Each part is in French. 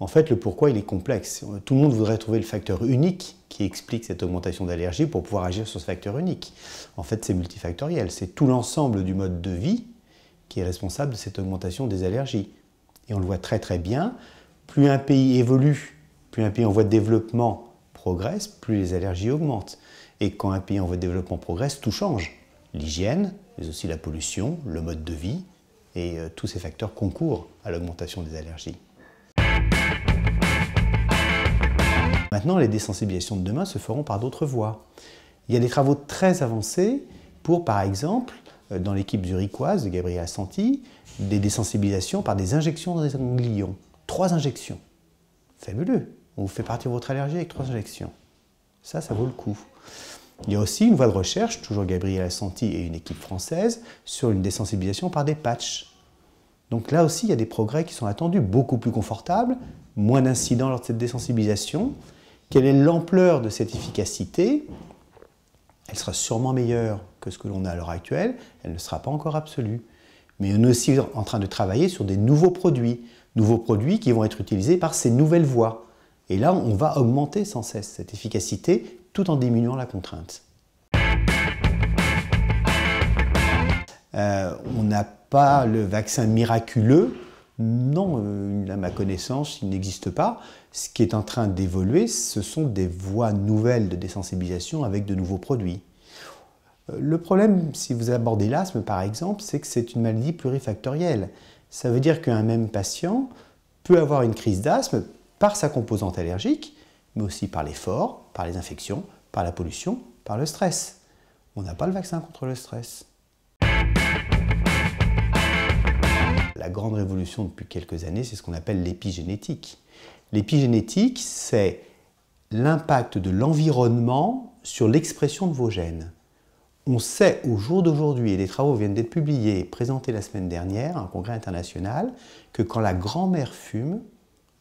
En fait, le pourquoi, il est complexe. Tout le monde voudrait trouver le facteur unique qui explique cette augmentation d'allergies pour pouvoir agir sur ce facteur unique. En fait, c'est multifactoriel. C'est tout l'ensemble du mode de vie qui est responsable de cette augmentation des allergies. Et on le voit très très bien. Plus un pays évolue, plus un pays en voie de développement progresse, plus les allergies augmentent. Et quand un pays en voie de développement progresse, tout change. L'hygiène, mais aussi la pollution, le mode de vie, et euh, tous ces facteurs concourent à l'augmentation des allergies. Maintenant, les désensibilisations de demain se feront par d'autres voies. Il y a des travaux très avancés pour, par exemple, euh, dans l'équipe zurichoise de Gabriel Assenti, des désensibilisations par des injections dans des ganglions. Trois injections. Fabuleux. On vous fait partir votre allergie avec trois injections. Ça, ça vaut le coup. Il y a aussi une voie de recherche, toujours Gabriel Assenti et une équipe française, sur une désensibilisation par des patchs. Donc là aussi, il y a des progrès qui sont attendus, beaucoup plus confortables, moins d'incidents lors de cette désensibilisation, quelle est l'ampleur de cette efficacité Elle sera sûrement meilleure que ce que l'on a à l'heure actuelle, elle ne sera pas encore absolue. Mais on est aussi en train de travailler sur des nouveaux produits, nouveaux produits qui vont être utilisés par ces nouvelles voies. Et là, on va augmenter sans cesse cette efficacité tout en diminuant la contrainte. Euh, on n'a pas le vaccin miraculeux non, euh, à ma connaissance, il n'existe pas. Ce qui est en train d'évoluer, ce sont des voies nouvelles de désensibilisation avec de nouveaux produits. Euh, le problème, si vous abordez l'asthme par exemple, c'est que c'est une maladie plurifactorielle. Ça veut dire qu'un même patient peut avoir une crise d'asthme par sa composante allergique, mais aussi par l'effort, par les infections, par la pollution, par le stress. On n'a pas le vaccin contre le stress. de révolution depuis quelques années, c'est ce qu'on appelle l'épigénétique. L'épigénétique, c'est l'impact de l'environnement sur l'expression de vos gènes. On sait au jour d'aujourd'hui, et les travaux viennent d'être publiés et présentés la semaine dernière à un congrès international, que quand la grand-mère fume,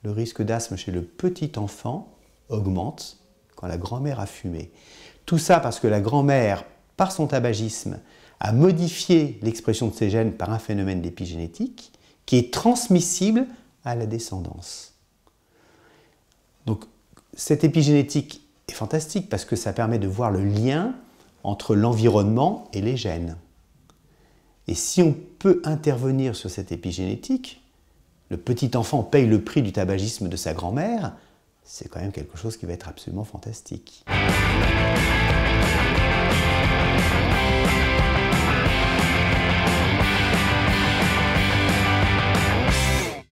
le risque d'asthme chez le petit enfant augmente quand la grand-mère a fumé. Tout ça parce que la grand-mère, par son tabagisme, a modifié l'expression de ses gènes par un phénomène d'épigénétique qui est transmissible à la descendance. Donc cette épigénétique est fantastique parce que ça permet de voir le lien entre l'environnement et les gènes. Et si on peut intervenir sur cette épigénétique, le petit enfant paye le prix du tabagisme de sa grand-mère, c'est quand même quelque chose qui va être absolument fantastique.